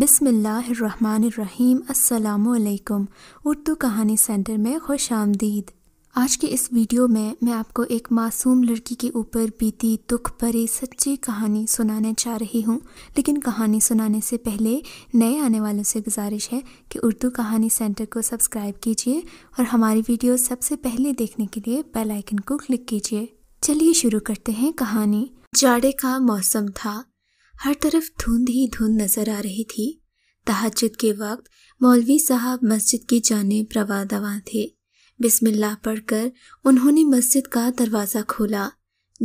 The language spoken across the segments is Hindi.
बिसमीम अल्लाम उर्दू कहानी सेंटर में खुश आमदीद आज के इस वीडियो में मैं आपको एक मासूम लड़की के ऊपर बीती दुख भरी सच्ची कहानी सुनाने जा रही हूँ लेकिन कहानी सुनाने से पहले नए आने वालों से गुजारिश है कि उर्दू कहानी सेंटर को सब्सक्राइब कीजिए और हमारी वीडियो सबसे पहले देखने के लिए बेलाइकन को क्लिक कीजिए चलिए शुरू करते हैं कहानी जाड़े का मौसम था हर तरफ धुंध ही धुंध नजर आ रही थी तहजद के वक्त मौलवी साहब मस्जिद की जाने रवा दवा थे बिस्मिल्लाह पढ़कर उन्होंने मस्जिद का दरवाज़ा खोला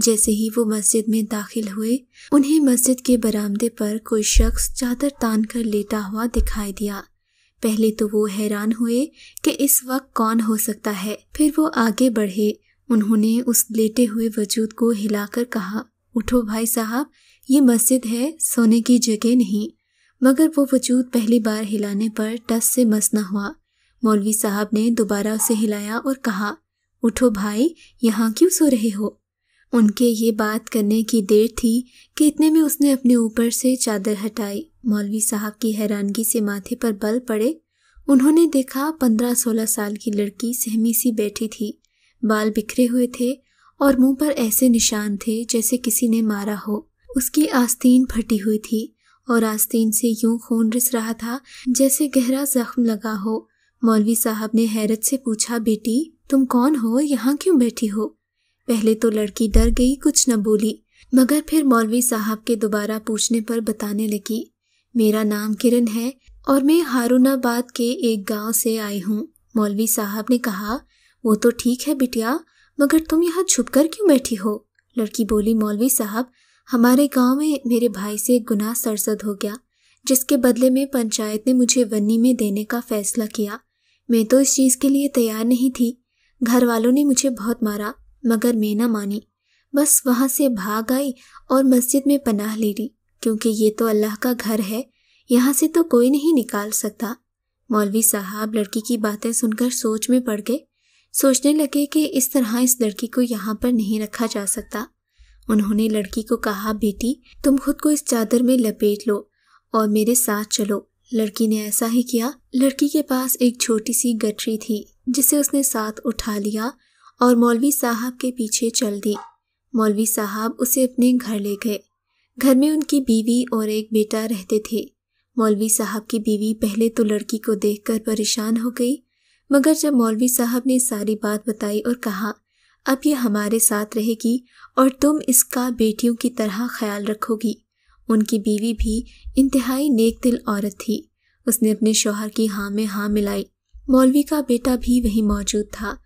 जैसे ही वो मस्जिद में दाखिल हुए उन्हें मस्जिद के बरामदे पर कोई शख्स चादर तान कर लेटा हुआ दिखाई दिया पहले तो वो हैरान हुए कि इस वक्त कौन हो सकता है फिर वो आगे बढ़े उन्होंने उस लेटे हुए वजूद को हिलाकर कहा उठो भाई साहब ये मस्जिद है सोने की जगह नहीं मगर वो वजूद पहली बार हिलाने पर टस से मस न हुआ मौलवी साहब ने दोबारा उसे हिलाया और कहा उठो भाई यहाँ क्यों सो रहे हो उनके ये बात करने की देर थी कि इतने में उसने अपने ऊपर से चादर हटाई मौलवी साहब की हैरानगी से माथे पर बल पड़े उन्होंने देखा पंद्रह सोलह साल की लड़की सहमी सी बैठी थी बाल बिखरे हुए थे और मुंह पर ऐसे निशान थे जैसे किसी ने मारा हो उसकी आस्तीन फटी हुई थी और आस्तीन से यूं खून रिस रहा था जैसे गहरा जख्म लगा हो मौलवी साहब ने हैरत से पूछा बेटी तुम कौन हो यहाँ क्यों बैठी हो पहले तो लड़की डर गई कुछ न बोली मगर फिर मौलवी साहब के दोबारा पूछने पर बताने लगी मेरा नाम किरण है और मैं हारूनाबाद के एक गांव से आई हूँ मौलवी साहब ने कहा वो तो ठीक है बिटिया मगर तुम यहाँ छुप कर क्यों बैठी हो लड़की बोली मौलवी साहब हमारे गांव में मेरे भाई से एक गुनाह सरसद हो गया जिसके बदले में पंचायत ने मुझे वन्नी में देने का फैसला किया मैं तो इस चीज़ के लिए तैयार नहीं थी घर वालों ने मुझे बहुत मारा मगर मैं ना मानी बस वहाँ से भाग आई और मस्जिद में पनाह ले ली क्योंकि ये तो अल्लाह का घर है यहाँ से तो कोई नहीं निकाल सकता मौलवी साहब लड़की की बातें सुनकर सोच में पड़ गए सोचने लगे कि इस तरह इस लड़की को यहाँ पर नहीं रखा जा सकता उन्होंने लड़की को कहा बेटी तुम खुद को इस चादर में लपेट लो और मेरे साथ चलो लड़की ने ऐसा ही किया लड़की के पास एक छोटी सी गठरी थी जिसे उसने साथ उठा लिया और मौलवी साहब के पीछे चल दी मौलवी साहब उसे अपने घर ले गए घर में उनकी बीवी और एक बेटा रहते थे मौलवी साहब की बीवी पहले तो लड़की को देखकर परेशान हो गई मगर जब मौलवी साहब ने सारी बात बताई और कहा अब ये हमारे साथ रहेगी और तुम इसका बेटियों की तरह ख्याल रखोगी उनकी बीवी भी इंतहाई नेक दिल औरत थी उसने अपने शोहर की हाँ में हाँ मिलाई मौलवी का बेटा भी वहीं मौजूद था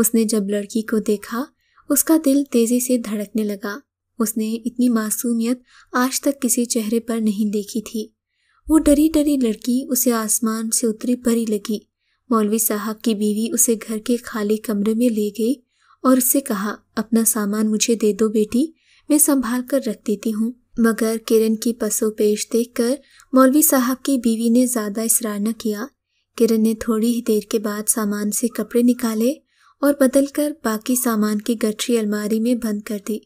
उसने जब लड़की को देखा उसका दिल तेज़ी से धड़कने लगा उसने इतनी मासूमियत आज तक किसी चेहरे पर नहीं देखी थी वो डरी डरी लड़की उसे आसमान से उतरी परी लगी मौलवी साहब की बीवी उसे घर के खाली कमरे में ले गई और उससे कहा अपना सामान मुझे दे दो बेटी मैं संभाल कर रख देती हूँ मगर किरण की पसो पेश देख कर मौलवी साहब की बीवी ने ज़्यादा इसरार न किया किरण ने थोड़ी ही देर के बाद सामान से कपड़े निकाले और बदल कर बाकी सामान की गठरी अलमारी में बंद कर दी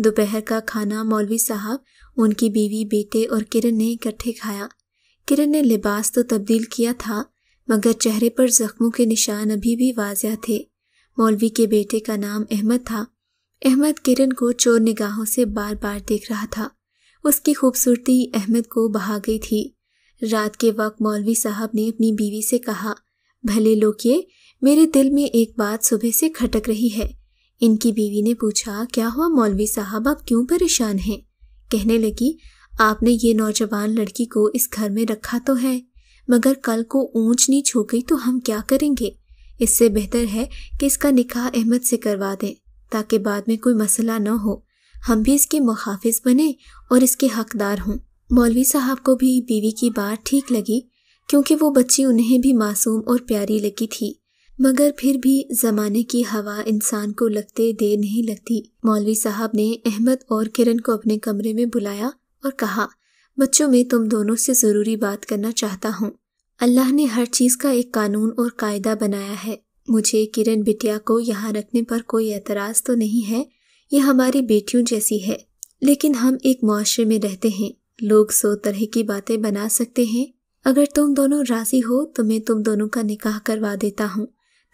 दोपहर का खाना मौलवी साहब उनकी बीवी बेटे और किरण ने इकट्ठे खाया किरण ने लिबास तो तब्दील किया था मगर चेहरे पर जख्मों के निशान अभी भी वाजिया थे मौलवी के बेटे का नाम अहमद था अहमद किरण को चोर निगाहों से बार बार देख रहा था उसकी खूबसूरती अहमद को बहा गई थी रात के वक्त मौलवी साहब ने अपनी बीवी से कहा भले लोकिए मेरे दिल में एक बात सुबह से खटक रही है इनकी बीवी ने पूछा क्या हुआ मौलवी साहब आप क्यों परेशान हैं कहने लगी आपने ये नौजवान लड़की को इस घर में रखा तो है मगर कल को ऊंच नीच हो गई तो हम क्या करेंगे इससे बेहतर है कि इसका निकाह अहमद से करवा दें ताकि बाद में कोई मसला न हो हम भी इसके मुहाफिज बने और इसके हकदार हों मौलवी साहब को भी बीवी की बात ठीक लगी क्योंकि वो बच्ची उन्हें भी मासूम और प्यारी लगी थी मगर फिर भी जमाने की हवा इंसान को लगते देर नहीं लगती मौलवी साहब ने अहमद और किरण को अपने कमरे में बुलाया और कहा बच्चों में तुम दोनों से ज़रूरी बात करना चाहता हूँ अल्लाह ने हर चीज़ का एक कानून और कायदा बनाया है मुझे किरण बिटिया को यहाँ रखने पर कोई एतराज़ तो नहीं है यह हमारी बेटियों जैसी है लेकिन हम एक मुआरे में रहते हैं लोग सो तरह की बातें बना सकते हैं अगर तुम दोनों राज़ी हो तो मैं तुम दोनों का निकाह करवा देता हूँ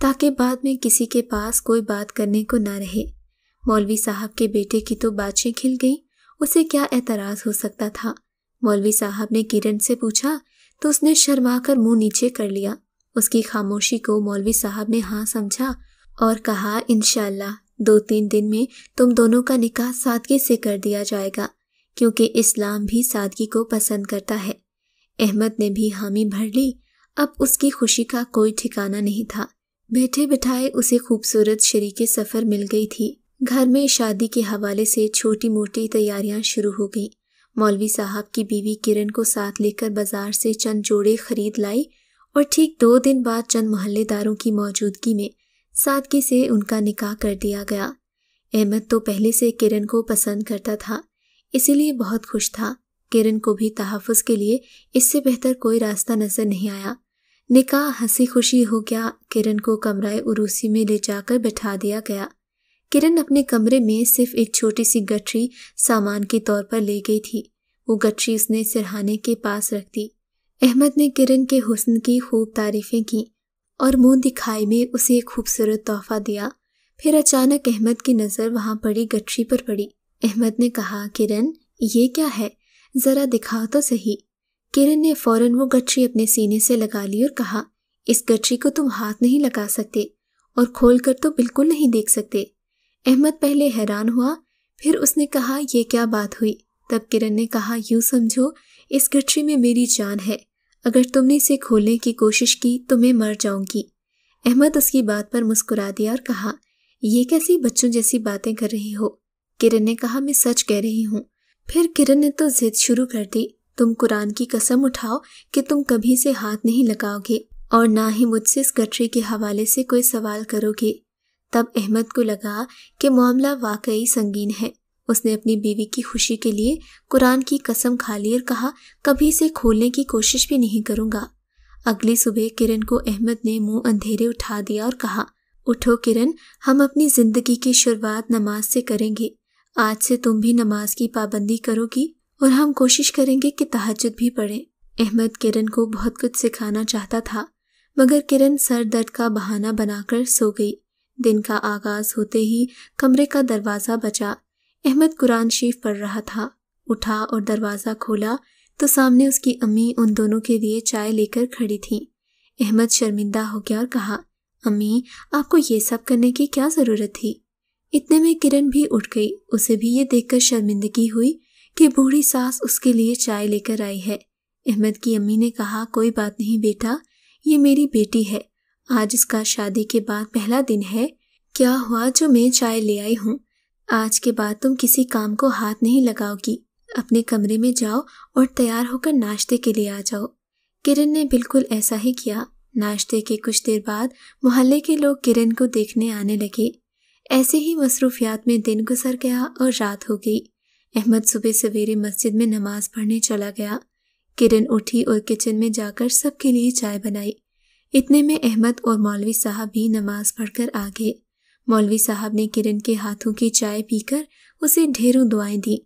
ताकि बाद में किसी के पास कोई बात करने को ना रहे मौलवी साहब के बेटे की तो बातें खिल गई उसे क्या एतराज़ हो सकता था मौलवी साहब ने किरण से पूछा तो उसने शर्मा कर मुंह नीचे कर लिया उसकी खामोशी को मौलवी साहब ने हाँ समझा और कहा इनशाला दो तीन दिन में तुम दोनों का निकाह सादगी से कर दिया जाएगा क्योंकि इस्लाम भी सादगी को पसंद करता है अहमद ने भी हामी भर ली अब उसकी खुशी का कोई ठिकाना नहीं था बैठे बिठाए उसे खूबसूरत शरीके सफ़र मिल गई थी घर में शादी के हवाले से छोटी मोटी तैयारियां शुरू हो गईं। मौलवी साहब की बीवी किरण को साथ लेकर बाजार से चंद जोड़े खरीद लाई और ठीक दो दिन बाद चंद मोहल्लेदारों की मौजूदगी में सादगी से उनका निकाह कर दिया गया अहमद तो पहले से किरण को पसंद करता था इसीलिए बहुत खुश था किरण को भी तहफ़ के लिए इससे बेहतर कोई रास्ता नज़र नहीं आया निकाह हंसी खुशी हो गया किरण को कमराए उरूसी में ले जाकर बैठा दिया गया किरण अपने कमरे में सिर्फ एक छोटी सी गठरी सामान के तौर पर ले गई थी वो गठरी उसने सिरहाने के पास रख दी अहमद ने किरण के हुस्न की खूब तारीफें की और मुंह दिखाई में उसे एक खूबसूरत तोहफा दिया फिर अचानक अहमद की नज़र वहाँ पड़ी गठरी पर पड़ी अहमद ने कहा किरण ये क्या है ज़रा दिखाओ तो सही किरण ने फौरन वो गठरी अपने सीने से लगा ली और कहा इस गठरी को तुम हाथ नहीं लगा सकते और खोल कर तो बिल्कुल नहीं देख सकते अहमद पहले हैरान हुआ फिर उसने कहा यह क्या बात हुई तब किरण ने कहा यू समझो इस गठरी में मेरी जान है अगर तुमने इसे खोलने की कोशिश की तो मैं मर जाऊंगी अहमद उसकी बात पर मुस्कुरा दिया और कहा ये कैसी बच्चों जैसी बातें कर रही हो किरण ने कहा मैं सच कह रही हूँ फिर किरण ने तो जिद शुरू कर दी तुम कुरान की कसम उठाओ कि तुम कभी से हाथ नहीं लगाओगे और ना ही मुझसे इस गठरी के हवाले से कोई सवाल करोगे तब अहमद को लगा कि मामला वाकई संगीन है उसने अपनी बीवी की खुशी के लिए कुरान की कसम खा ली और कहा कभी इसे खोलने की कोशिश भी नहीं करूंगा अगली सुबह किरण को अहमद ने मुंह अंधेरे उठा दिया और कहा उठो किरण हम अपनी जिंदगी की शुरुआत नमाज से करेंगे आज से तुम भी नमाज की पाबंदी करोगी और हम कोशिश करेंगे कि तहजद भी पढ़ें अहमद किरण को बहुत कुछ सिखाना चाहता था मगर किरण सर दर्द का बहाना बनाकर सो गई दिन का आगाज होते ही कमरे का दरवाज़ा बचा अहमद कुरान शरीफ पढ़ रहा था उठा और दरवाज़ा खोला तो सामने उसकी अम्मी उन दोनों के लिए चाय लेकर खड़ी थी अहमद शर्मिंदा हो गया और कहा अम्मी आपको ये सब करने की क्या ज़रूरत थी इतने में किरण भी उठ गई उसे भी ये देखकर शर्मिंदगी हुई कि बूढ़ी सास उसके लिए चाय लेकर आई है अहमद की अम्मी ने कहा कोई बात नहीं बेटा ये मेरी बेटी है आज इसका शादी के बाद पहला दिन है क्या हुआ जो मैं चाय ले आई हूँ आज के बाद तुम किसी काम को हाथ नहीं लगाओगी अपने कमरे में जाओ और तैयार होकर नाश्ते के लिए आ जाओ किरण ने बिल्कुल ऐसा ही किया नाश्ते के कुछ देर बाद मोहल्ले के लोग किरण को देखने आने लगे ऐसे ही मसरूफियात में दिन गुजर गया और रात हो गई अहमद सुबह सवेरे मस्जिद में नमाज पढ़ने चला गया किरण उठी और किचन में जाकर सबके लिए चाय बनाई इतने में अहमद और मौलवी साहब भी नमाज पढ़कर आ गए मौलवी साहब ने किरण के हाथों की चाय पीकर उसे ढेरों दुआएं दी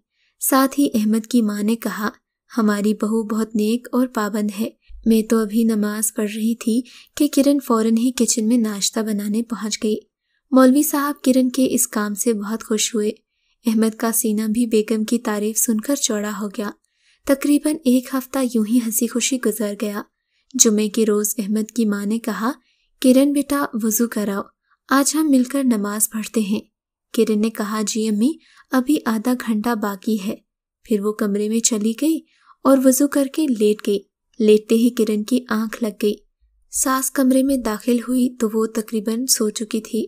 साथ ही अहमद की माँ ने कहा हमारी बहू बहुत नेक और पाबंद है मैं तो अभी नमाज पढ़ रही थी कि किरण फौरन ही किचन में नाश्ता बनाने पहुंच गई मौलवी साहब किरण के इस काम से बहुत खुश हुए अहमद का सीना भी बेगम की तारीफ सुनकर चौड़ा हो गया तकरीबन एक हफ्ता यूं ही हंसी खुशी गुजर गया जुमे के रोज़ अहमद की माँ ने कहा किरण बेटा वज़ू कराओ आज हम मिलकर नमाज पढ़ते हैं किरण ने कहा जी अम्मी अभी आधा घंटा बाकी है फिर वो कमरे में चली गई और वज़ू करके लेट गई लेटते ही किरण की आंख लग गई सास कमरे में दाखिल हुई तो वो तकरीबन सो चुकी थी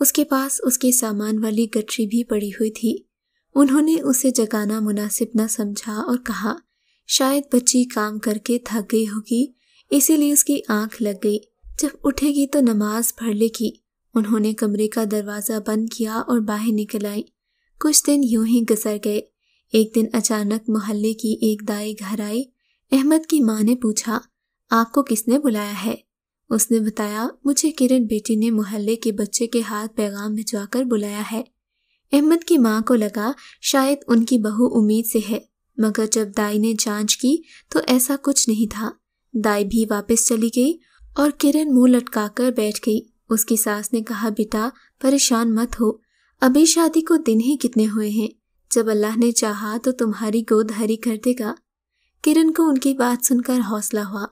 उसके पास उसके सामान वाली गठरी भी पड़ी हुई थी उन्होंने उसे जगाना मुनासिब न समझा और कहा शायद बच्ची काम करके थक गई होगी इसीलिए उसकी आंख लग गई जब उठेगी तो नमाज पढ़ लेगी उन्होंने कमरे का दरवाज़ा बंद किया और बाहर निकल आई कुछ दिन यूं ही गुजर गए एक दिन अचानक मोहल्ले की एक दाई घर आई अहमद की माँ ने पूछा आपको किसने बुलाया है उसने बताया मुझे किरण बेटी ने मोहल्ले के बच्चे के हाथ पैगाम भिजवाकर बुलाया है अहमद की माँ को लगा शायद उनकी बहू उम्मीद से है मगर जब दाई ने जांच की तो ऐसा कुछ नहीं था दाई भी वापस चली गई और किरण मुंह लटकाकर बैठ गई उसकी सास ने कहा बेटा परेशान मत हो अभी शादी को दिन ही कितने हुए हैं जब अल्लाह ने चाहा तो तुम्हारी गोद हरी कर देगा किरण को उनकी बात सुनकर हौसला हुआ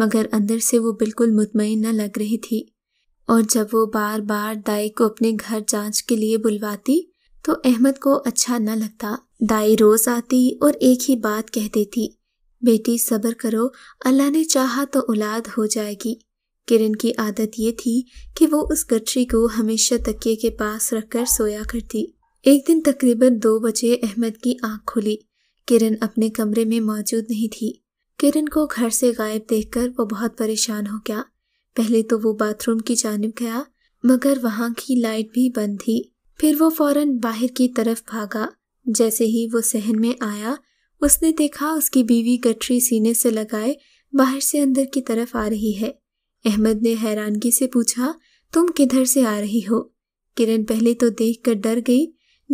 मगर अंदर से वो बिल्कुल मुतमिन न लग रही थी और जब वो बार बार दाई को अपने घर जांच के लिए बुलवाती तो अहमद को अच्छा न लगता दाई रोज आती और एक ही बात कहती थी बेटी सब्र करो अल्लाह ने चाहा तो औलाद हो जाएगी किरण की आदत ये थी कि वो उस गठरी को हमेशा तकिए के पास रखकर सोया करती एक दिन तकरीबन दो बजे अहमद की आंख खुली किरण अपने कमरे में मौजूद नहीं थी किरण को घर से गायब देखकर वो बहुत परेशान हो गया पहले तो वो बाथरूम की जानब गया मगर वहाँ की लाइट भी बंद थी फिर वो फौरन बाहर की तरफ भागा जैसे ही वो सहन में आया उसने देखा उसकी बीवी गठरी सीने से लगाए बाहर से अंदर की तरफ आ रही है अहमद ने हैरानगी से पूछा तुम किधर से आ रही हो किरण पहले तो देख कर डर गई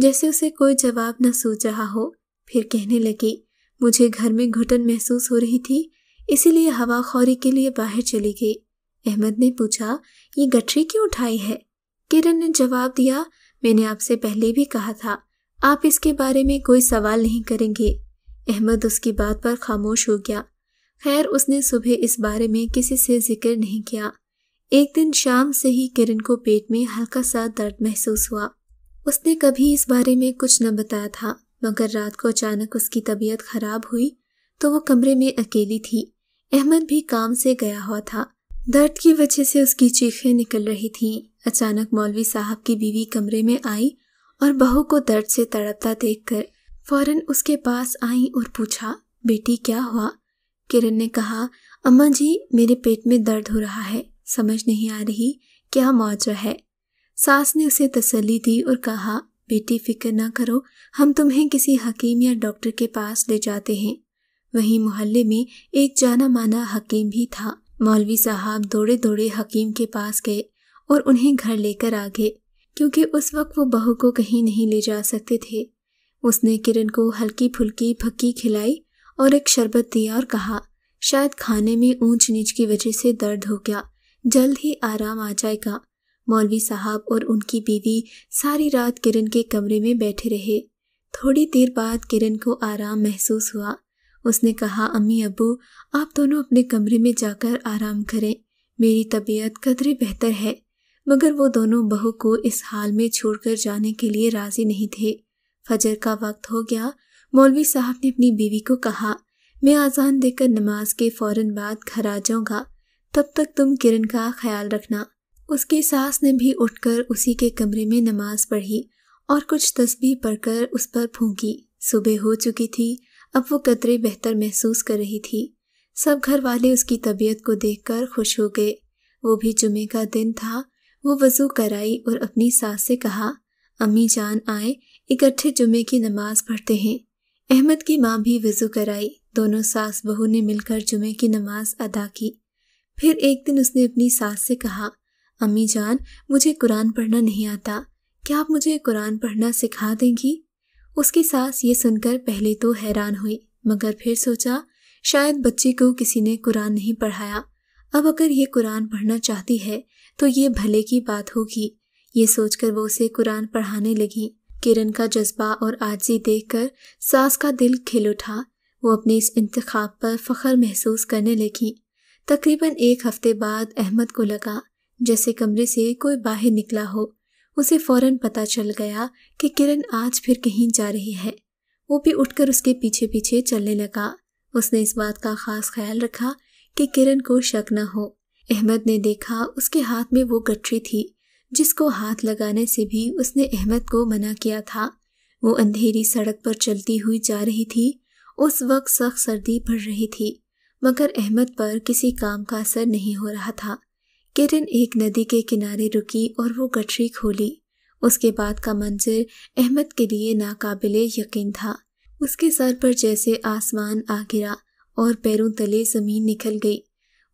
जैसे उसे कोई जवाब न सोच रहा हो फिर कहने लगी मुझे घर में घुटन महसूस हो रही थी इसीलिए हवा खौरी के लिए बाहर चली गई अहमद ने पूछा ये गठरी क्यों उठाई है किरण ने जवाब दिया मैंने आपसे पहले भी कहा था आप इसके बारे में कोई सवाल नहीं करेंगे अहमद उसकी बात पर खामोश हो गया खैर उसने सुबह इस बारे में किसी से जिक्र नहीं किया एक दिन शाम से ही किरण को पेट में हल्का सा दर्द महसूस हुआ उसने कभी इस बारे में कुछ न बताया था मगर रात को अचानक उसकी तबीयत खराब हुई तो वो कमरे में अकेली थी अहमद भी काम से गया हुआ था दर्द की वजह से उसकी चीखें निकल रही थीं। अचानक मौलवी साहब की बीवी कमरे में आई और बहू को दर्द से तड़पता देखकर फौरन उसके पास आई और पूछा बेटी क्या हुआ किरण ने कहा अम्मा जी मेरे पेट में दर्द हो रहा है समझ नहीं आ रही क्या मौजा है सास ने उसे तसल्ली दी और कहा बेटी फिक्र ना करो हम तुम्हें किसी हकीम या डॉक्टर के पास ले जाते हैं वहीं मोहल्ले में एक जाना माना हकीम भी था मौलवी साहब दौड़े दौड़े हकीम के पास गए और उन्हें घर लेकर आ गए क्योंकि उस वक्त वो बहू को कहीं नहीं ले जा सकते थे उसने किरण को हल्की फुल्की भक्की खिलाई और एक शरबत दिया और कहा शायद खाने में ऊंच नीच की वजह से दर्द हो गया जल्द ही आराम आ जाएगा मौलवी साहब और उनकी बीवी सारी रात किरण के कमरे में बैठे रहे थोड़ी देर बाद किरण को आराम महसूस हुआ उसने कहा अम्मी अबू आप दोनों अपने कमरे में जाकर आराम करें मेरी तबीयत कदरे बेहतर है मगर वो दोनों बहू को इस हाल में छोड़कर जाने के लिए राज़ी नहीं थे फजर का वक्त हो गया मौलवी साहब ने अपनी बीवी को कहा मैं आज़ान देकर नमाज के फौरन बाद घर आ जाऊंगा तब तक तुम किरण का ख्याल रखना उसकी सास ने भी उठकर उसी के कमरे में नमाज पढ़ी और कुछ तस्बी पढ़कर उस पर फूंकी सुबह हो चुकी थी अब वो कतरे बेहतर महसूस कर रही थी सब घर वाले उसकी तबीयत को देखकर खुश हो गए वो भी जुमे का दिन था वो वज़ू कराई और अपनी सास से कहा अम्मी जान आए इकट्ठे जुमे की नमाज पढ़ते हैं अहमद की माँ भी वज़ू कराई दोनों सास बहू ने मिलकर जुमे की नमाज अदा की फिर एक दिन उसने अपनी सास से कहा अम्मी जान मुझे कुरान पढ़ना नहीं आता क्या आप मुझे कुरान पढ़ना सिखा देंगी उसकी सास ये सुनकर पहले तो हैरान हुई मगर फिर सोचा शायद बच्चे को किसी ने कुरान नहीं पढ़ाया अब अगर ये कुरान पढ़ना चाहती है तो ये भले की बात होगी ये सोचकर वो उसे कुरान पढ़ाने लगी किरण का जज्बा और आजी देखकर सास का दिल खिल उठा वो अपने इस इंतखाब पर फ़ख्र महसूस करने लगी तकरीबन एक हफ्ते बाद अहमद को लगा जैसे कमरे से कोई बाहर निकला हो उसे फौरन पता चल गया कि किरण आज फिर कहीं जा रही है वो भी उठकर उसके पीछे पीछे चलने लगा उसने इस बात का खास ख्याल रखा कि किरण को शक न हो अहमद ने देखा उसके हाथ में वो गठरी थी जिसको हाथ लगाने से भी उसने अहमद को मना किया था वो अंधेरी सड़क पर चलती हुई जा रही थी उस वक्त सख्त सर्दी पड़ रही थी मगर अहमद पर किसी काम का असर नहीं हो रहा था किरण एक नदी के किनारे रुकी और वो गठरी खोली उसके बाद का मंजर अहमद के लिए नाकाबिल यकीन था उसके सर पर जैसे आसमान आ गिरा और पैरों तले ज़मीन निकल गई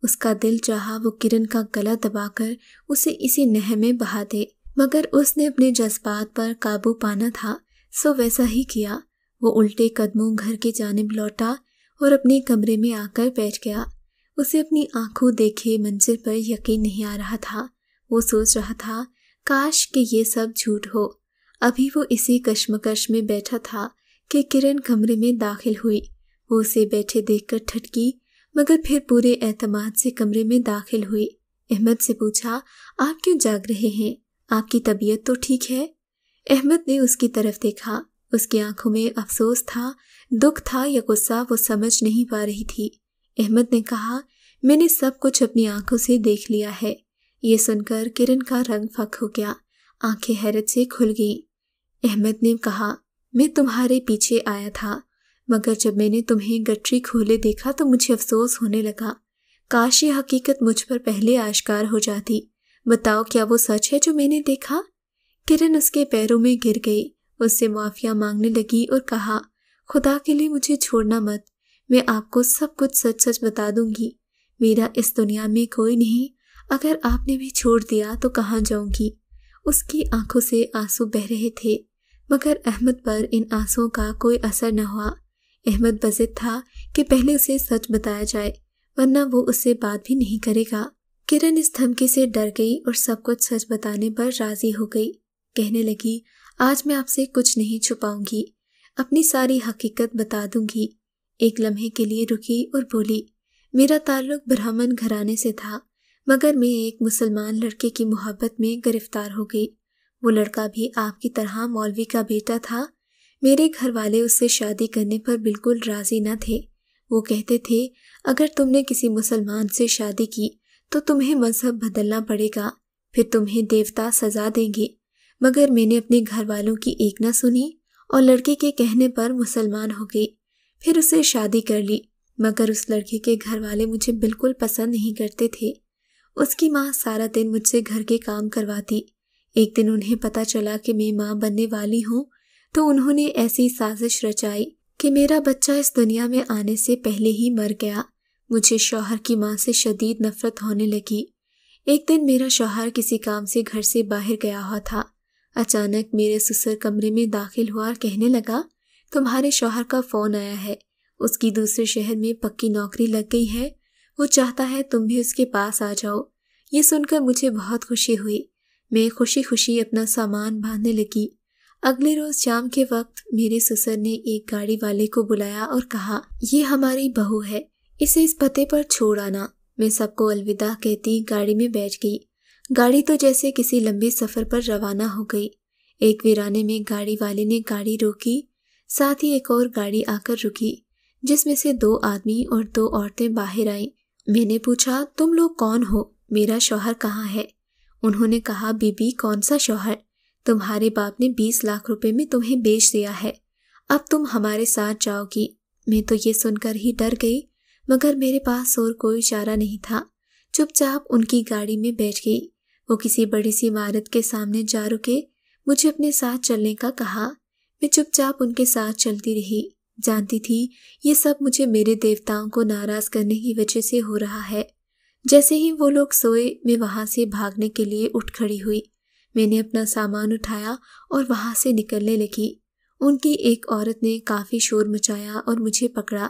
उसका दिल चाहा वो किरण का गला दबाकर उसे इसी नह में बहा दे मगर उसने अपने जज्बात पर काबू पाना था सो वैसा ही किया वो उल्टे कदमों घर के जानब लौटा और अपने कमरे में आकर बैठ गया उसे अपनी आंखों देखे मंजिल पर यकीन नहीं आ रहा था वो सोच रहा था काश कि ये सब झूठ हो अभी वो इसी कश्मकश में बैठा था कि किरण कमरे में दाखिल हुई वो उसे बैठे देखकर ठटकी मगर फिर पूरे एतमाद से कमरे में दाखिल हुई अहमद से पूछा आप क्यों जाग रहे हैं आपकी तबीयत तो ठीक है अहमद ने उसकी तरफ देखा उसकी आंखों में अफसोस था दुख था या गुस्सा वो समझ नहीं पा रही थी अहमद ने कहा मैंने सब कुछ अपनी आंखों से देख लिया है ये सुनकर किरण का रंग फक हो गया आंखें हैरत से खुल गईं अहमद ने कहा मैं तुम्हारे पीछे आया था मगर जब मैंने तुम्हें गटरी खोले देखा तो मुझे अफसोस होने लगा काश ये हकीकत मुझ पर पहले आश्कार हो जाती बताओ क्या वो सच है जो मैंने देखा किरण उसके पैरों में गिर गई उससे माफिया मांगने लगी और कहा खुदा के लिए मुझे छोड़ना मत मैं आपको सब कुछ सच सच बता दूंगी मेरा इस दुनिया में कोई नहीं अगर आपने भी छोड़ दिया तो कहाँ जाऊंगी उसकी आंखों से आंसू बह रहे थे मगर अहमद पर इन आंसुओं का कोई असर न हुआ अहमद बजे था कि पहले उसे सच बताया जाए वरना वो उससे बात भी नहीं करेगा किरण इस धमकी से डर गई और सब कुछ सच बताने पर राजी हो गई कहने लगी आज मैं आपसे कुछ नहीं छुपाऊंगी अपनी सारी हकीकत बता दूंगी एक लम्हे के लिए रुकी और बोली मेरा ताल्लुक ब्राह्मण घराने से था मगर मैं एक मुसलमान लड़के की मोहब्बत में गिरफ्तार हो गई वो लड़का भी आपकी तरह मौलवी का बेटा था मेरे घर वाले उससे शादी करने पर बिल्कुल राजी न थे वो कहते थे अगर तुमने किसी मुसलमान से शादी की तो तुम्हें मजहब बदलना पड़ेगा फिर तुम्हें देवता सजा देंगे मगर मैंने अपने घर वालों की एक ना सुनी और लड़के के कहने पर मुसलमान हो गई फिर उसे शादी कर ली मगर उस लड़के के घर वाले मुझे बिल्कुल पसंद नहीं करते थे उसकी माँ सारा दिन मुझसे घर के काम करवाती एक दिन उन्हें पता चला कि मैं माँ बनने वाली हूँ तो उन्होंने ऐसी साजिश रचाई कि मेरा बच्चा इस दुनिया में आने से पहले ही मर गया मुझे शौहर की माँ से शदीद नफरत होने लगी एक दिन मेरा शौहर किसी काम से घर से बाहर गया हुआ था अचानक मेरे ससुर कमरे में दाखिल हुआ और कहने लगा तुम्हारे शौहर का फ़ोन आया है उसकी दूसरे शहर में पक्की नौकरी लग गई है वो चाहता है तुम भी उसके पास आ जाओ ये सुनकर मुझे बहुत खुशी हुई मैं खुशी खुशी अपना सामान बांधने लगी अगले रोज शाम के वक्त मेरे ससुर ने एक गाड़ी वाले को बुलाया और कहा ये हमारी बहू है इसे इस पते पर छोड़ आना मैं सबको अलविदा कहती गाड़ी में बैठ गई गाड़ी तो जैसे किसी लंबे सफर पर रवाना हो गई एक वीराने में गाड़ी वाले ने गाड़ी रोकी साथ ही एक और गाड़ी आकर रुकी जिसमें से दो आदमी और दो औरतें बाहर आईं मैंने पूछा तुम लोग कौन हो मेरा शौहर कहाँ है उन्होंने कहा बीबी कौन सा शौहर तुम्हारे बाप ने बीस लाख रुपए में तुम्हें बेच दिया है अब तुम हमारे साथ जाओगी मैं तो ये सुनकर ही डर गई मगर मेरे पास और कोई चारा नहीं था चुपचाप उनकी गाड़ी में बैठ गई वो किसी बड़ी सी इमारत के सामने जा रुके मुझे अपने साथ चलने का कहा मैं चुपचाप उनके साथ चलती रही जानती थी ये सब मुझे मेरे देवताओं को नाराज करने की वजह से हो रहा है जैसे ही वो लोग सोए मैं वहां से भागने के लिए उठ खड़ी हुई मैंने अपना सामान उठाया और वहाँ से निकलने लगी उनकी एक औरत ने काफ़ी शोर मचाया और मुझे पकड़ा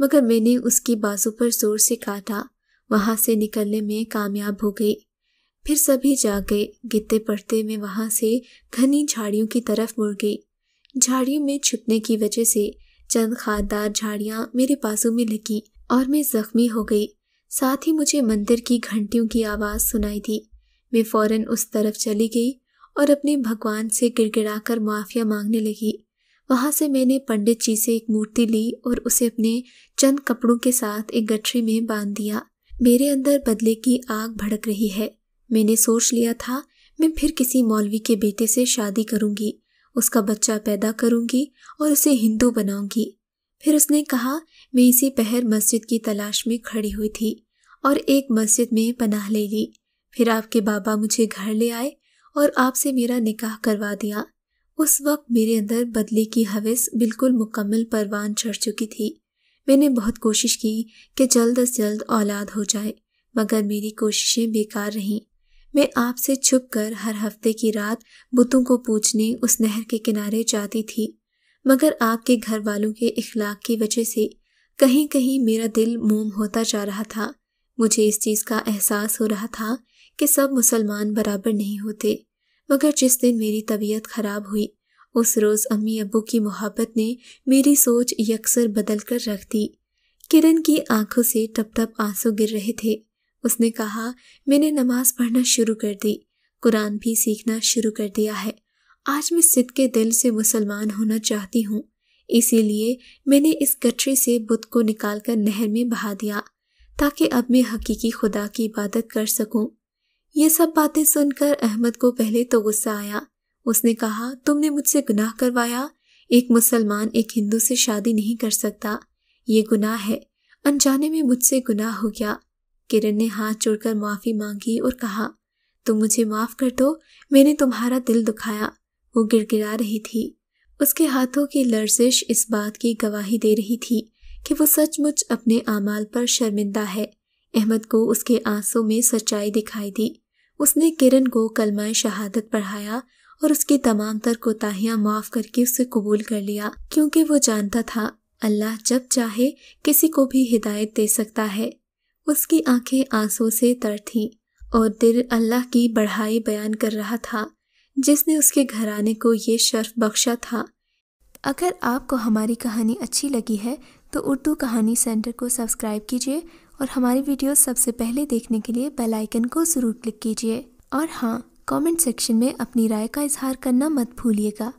मगर मैंने उसकी बाजू पर जोर से काटा वहाँ से निकलने में कामयाब हो गई फिर सभी जा गए गिते पड़ते में वहाँ से घनी झाड़ियों की तरफ मुड़ गई झाड़ियों में छुपने की वजह से चंद खादार झाड़ियां मेरे बाजू में लगी और मैं जख्मी हो गई साथ ही मुझे मंदिर की घंटियों की आवाज़ सुनाई थी मैं फौरन उस तरफ चली गई और अपने भगवान से गिड़गिड़ाकर माफिया मांगने लगी वहां से मैंने पंडित जी से एक मूर्ति ली और उसे अपने चंद कपड़ों के साथ एक गठरी में बांध दिया मेरे अंदर बदले की आग भड़क रही है मैंने सोच लिया था मैं फिर किसी मौलवी के बेटे से शादी करूंगी उसका बच्चा पैदा करूंगी और उसे हिंदू बनाऊंगी फिर उसने कहा मैं इसी पहर मस्जिद की तलाश में खड़ी हुई थी और एक मस्जिद में पनाह ले ली फिर आपके बाबा मुझे घर ले आए और आपसे मेरा निकाह करवा दिया उस वक्त मेरे अंदर बदले की हविस बिल्कुल मुकम्मल परवान चढ़ चुकी थी मैंने बहुत कोशिश की कि जल्द अज जल्द औलाद हो जाए मगर मेरी कोशिशें बेकार रहीं मैं आपसे छुप कर हर हफ्ते की रात बुतों को पूछने उस नहर के किनारे जाती थी मगर आपके घर वालों के इखलाक की वजह से कहीं कहीं मेरा दिल मोम होता जा रहा था मुझे इस चीज़ का एहसास हो रहा था कि सब मुसलमान बराबर नहीं होते मगर जिस दिन मेरी तबीयत खराब हुई उस रोज़ अम्मी अबू की मोहब्बत ने मेरी सोच यकसर बदल कर रख दी किरण की आंखों से टप टप आंसू गिर रहे थे उसने कहा मैंने नमाज पढ़ना शुरू कर दी कुरान भी सीखना शुरू कर दिया है आज मैं सिद के दिल से मुसलमान होना चाहती हूँ इसीलिए मैंने इस गठरी से बुत को निकालकर नहर में बहा दिया ताकि अब मैं हकीकी खुदा की इबादत कर सकूं ये सब बातें सुनकर अहमद को पहले तो गुस्सा आया उसने कहा तुमने मुझसे गुनाह करवाया एक मुसलमान एक हिंदू से शादी नहीं कर सकता ये गुनाह है अनजाने में मुझसे गुनाह हो गया किरण ने हाथ जोड़कर माफ़ी मांगी और कहा तुम मुझे माफ़ कर दो मैंने तुम्हारा दिल दुखाया वो गिड़गिड़ा रही थी उसके हाथों की लर्जिश इस बात की गवाही दे रही थी कि वो सचमुच अपने आमाल पर शर्मिंदा है अहमद को उसके आंसू में सच्चाई दिखाई दी उसने किरण को कलमाए शहादत पढ़ाया और उसकी तमाम तर कोताहियाँ माफ़ करके उसे कबूल कर लिया क्योंकि वो जानता था अल्लाह जब चाहे किसी को भी हिदायत दे सकता है उसकी आंखें आंसू से तर थी और दिल अल्लाह की बढ़ाई बयान कर रहा था जिसने उसके घराने को ये शर्फ बख्शा था अगर आपको हमारी कहानी अच्छी लगी है तो उर्दू कहानी सेंटर को सब्सक्राइब कीजिए और हमारी वीडियो सबसे पहले देखने के लिए बेल आइकन को ज़रूर क्लिक कीजिए और हाँ कमेंट सेक्शन में अपनी राय का इजहार करना मत भूलिएगा